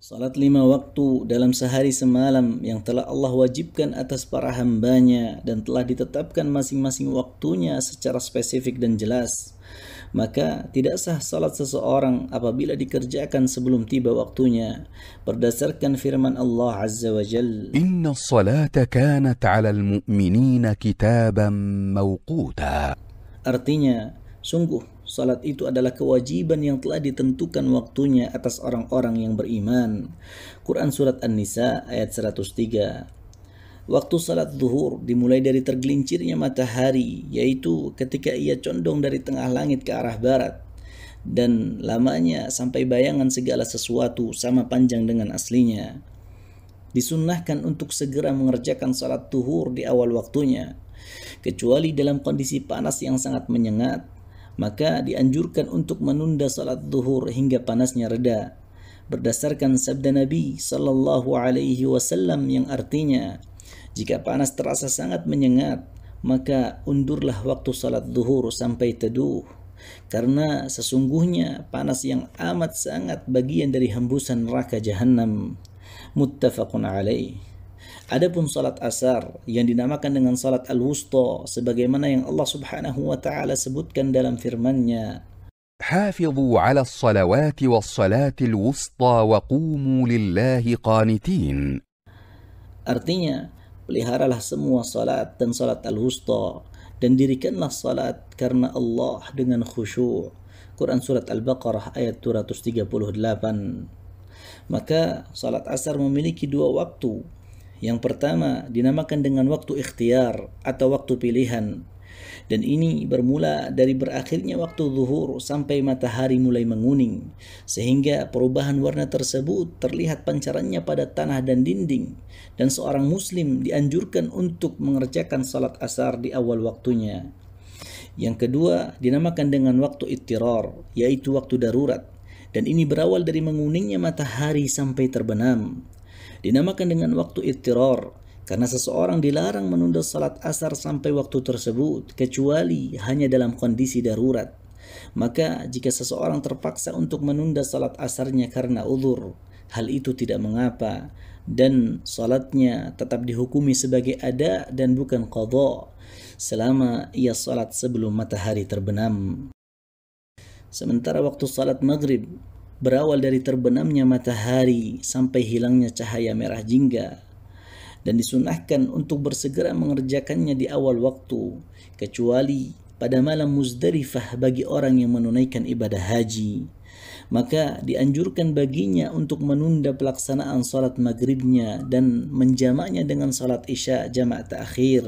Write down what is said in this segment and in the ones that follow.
Salat lima waktu dalam sehari semalam yang telah Allah wajibkan atas para hambanya dan telah ditetapkan masing-masing waktunya secara spesifik dan jelas. Maka tidak sah salat seseorang apabila dikerjakan sebelum tiba waktunya berdasarkan firman Allah Azza wa Jal. Inna salata kanat al mu'minina kitaban mawquta. Artinya, sungguh Salat itu adalah kewajiban yang telah ditentukan waktunya atas orang-orang yang beriman. Quran Surat An-Nisa ayat 103 Waktu salat zuhur dimulai dari tergelincirnya matahari, yaitu ketika ia condong dari tengah langit ke arah barat, dan lamanya sampai bayangan segala sesuatu sama panjang dengan aslinya. Disunnahkan untuk segera mengerjakan salat zuhur di awal waktunya, kecuali dalam kondisi panas yang sangat menyengat maka dianjurkan untuk menunda salat zuhur hingga panasnya reda. Berdasarkan sabda Nabi Sallallahu Alaihi Wasallam yang artinya, jika panas terasa sangat menyengat, maka undurlah waktu salat zuhur sampai teduh. Karena sesungguhnya panas yang amat sangat bagian dari hembusan neraka jahanam. Muttafaqun alaih. Adapun salat asar yang dinamakan dengan salat al-wusta sebagaimana yang Allah Subhanahu wa taala sebutkan dalam firman-Nya حافظوا على الصلوات والصلاة الوسطى وقوموا لله قانتين Artinya, peliharalah semua salat dan salat al-wusta dan dirikanlah salat karena Allah dengan khusyuk. Quran Surat Al-Baqarah ayat 238 Maka salat asar memiliki dua waktu yang pertama dinamakan dengan waktu ikhtiar atau waktu pilihan dan ini bermula dari berakhirnya waktu zuhur sampai matahari mulai menguning, sehingga perubahan warna tersebut terlihat pancarannya pada tanah dan dinding, dan seorang muslim dianjurkan untuk mengerjakan salat asar di awal waktunya. Yang kedua dinamakan dengan waktu ittiror, yaitu waktu darurat, dan ini berawal dari menguningnya matahari sampai terbenam. Dinamakan dengan waktu ittiror karena seseorang dilarang menunda salat asar sampai waktu tersebut kecuali hanya dalam kondisi darurat. Maka jika seseorang terpaksa untuk menunda salat asarnya karena uzur, hal itu tidak mengapa dan salatnya tetap dihukumi sebagai ada dan bukan qadha selama ia salat sebelum matahari terbenam. Sementara waktu salat maghrib berawal dari terbenamnya matahari sampai hilangnya cahaya merah jingga dan disunahkan untuk bersegera mengerjakannya di awal waktu kecuali pada malam muzdarifah bagi orang yang menunaikan ibadah haji maka dianjurkan baginya untuk menunda pelaksanaan salat maghribnya dan menjamaknya dengan salat isya jamak takhir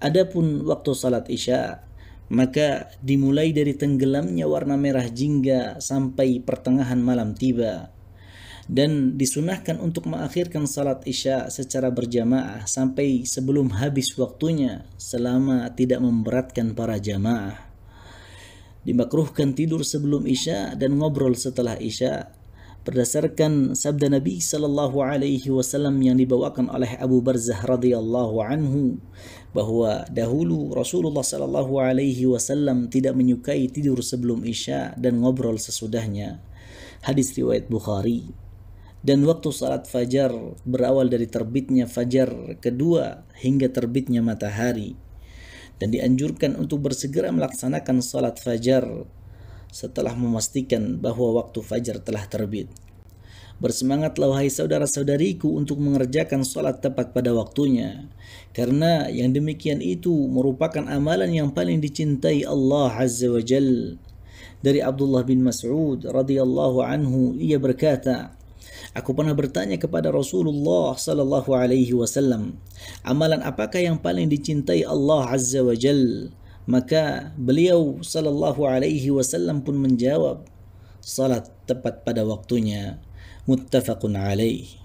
adapun waktu salat isya maka dimulai dari tenggelamnya warna merah jingga sampai pertengahan malam tiba. Dan disunahkan untuk mengakhirkan salat isya secara berjamaah sampai sebelum habis waktunya selama tidak memberatkan para jamaah. Dimakruhkan tidur sebelum isya dan ngobrol setelah isya berdasarkan sabda Nabi Sallallahu Alaihi Wasallam yang dibawakan oleh Abu Barzah radhiyallahu anhu bahwa dahulu Rasulullah Sallallahu Alaihi Wasallam tidak menyukai tidur sebelum isya dan ngobrol sesudahnya. Hadis riwayat Bukhari. Dan waktu salat fajar berawal dari terbitnya fajar kedua hingga terbitnya matahari. Dan dianjurkan untuk bersegera melaksanakan salat fajar setelah memastikan bahwa waktu fajar telah terbit. Bersemangatlah wahai saudara-saudariku untuk mengerjakan sholat tepat pada waktunya. Karena yang demikian itu merupakan amalan yang paling dicintai Allah Azza wa Jal. Dari Abdullah bin Mas'ud radhiyallahu anhu, ia berkata, Aku pernah bertanya kepada Rasulullah sallallahu alaihi wasallam, amalan apakah yang paling dicintai Allah Azza wa Jalla? Maka beliau sallallahu alaihi wasallam pun menjawab, salat tepat pada waktunya. Muttafaqun alaih.